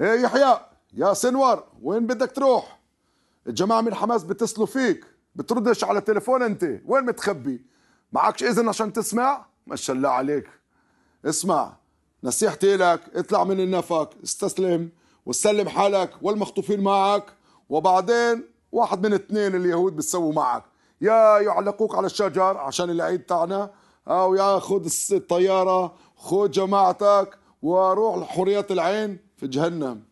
ايه يحيى يا سنور وين بدك تروح الجماعه من حماس بيتصلوا فيك بتردش على تليفون انت وين متخبي معكش اذن عشان تسمع ما شاء الله عليك اسمع نصيحتي لك اطلع من النفق استسلم وسلم حالك والمخطوفين معك وبعدين واحد من اثنين اليهود بتسووا معك يا يعلقوك على الشجر عشان العيد تاعنا او يا خذ الطياره خذ جماعتك وروح لحريات العين في جهنم